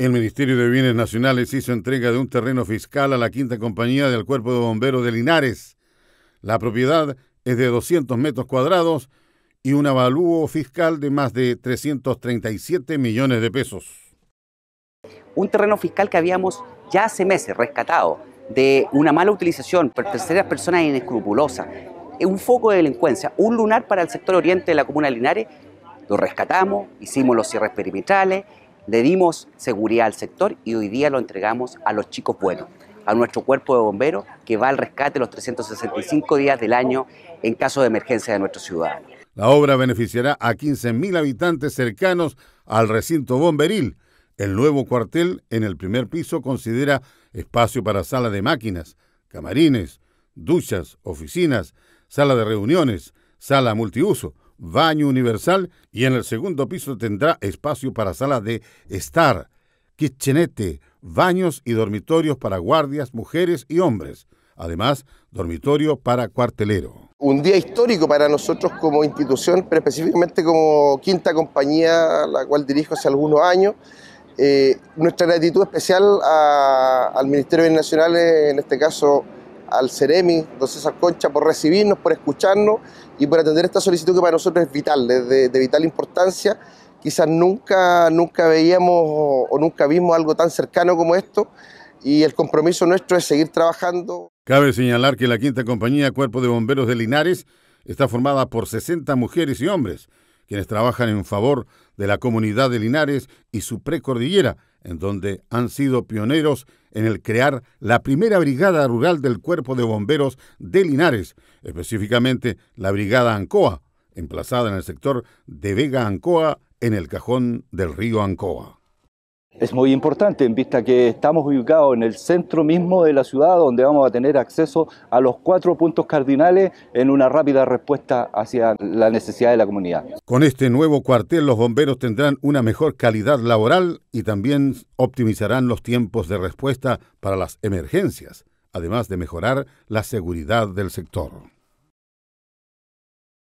El Ministerio de Bienes Nacionales hizo entrega de un terreno fiscal a la quinta compañía del Cuerpo de Bomberos de Linares. La propiedad es de 200 metros cuadrados y un avalúo fiscal de más de 337 millones de pesos. Un terreno fiscal que habíamos ya hace meses rescatado de una mala utilización por terceras personas inescrupulosas, un foco de delincuencia, un lunar para el sector oriente de la comuna de Linares, lo rescatamos, hicimos los cierres perimetrales, le dimos seguridad al sector y hoy día lo entregamos a los chicos buenos, a nuestro cuerpo de bomberos que va al rescate los 365 días del año en caso de emergencia de nuestra ciudad. La obra beneficiará a 15.000 habitantes cercanos al recinto bomberil. El nuevo cuartel en el primer piso considera espacio para sala de máquinas, camarines, duchas, oficinas, sala de reuniones, sala multiuso, baño universal y en el segundo piso tendrá espacio para sala de estar, kitchenette, baños y dormitorios para guardias, mujeres y hombres. Además, dormitorio para cuartelero un día histórico para nosotros como institución, pero específicamente como quinta compañía, la cual dirijo hace algunos años. Eh, nuestra gratitud especial al Ministerio de Nacionales, en este caso al Ceremi, don César Concha, por recibirnos, por escucharnos y por atender esta solicitud que para nosotros es vital, de, de vital importancia. Quizás nunca, nunca veíamos o nunca vimos algo tan cercano como esto y el compromiso nuestro es seguir trabajando. Cabe señalar que la quinta compañía Cuerpo de Bomberos de Linares está formada por 60 mujeres y hombres quienes trabajan en favor de la comunidad de Linares y su precordillera, en donde han sido pioneros en el crear la primera brigada rural del Cuerpo de Bomberos de Linares, específicamente la Brigada Ancoa, emplazada en el sector de Vega Ancoa, en el cajón del río Ancoa. Es muy importante en vista que estamos ubicados en el centro mismo de la ciudad donde vamos a tener acceso a los cuatro puntos cardinales en una rápida respuesta hacia la necesidad de la comunidad. Con este nuevo cuartel los bomberos tendrán una mejor calidad laboral y también optimizarán los tiempos de respuesta para las emergencias, además de mejorar la seguridad del sector.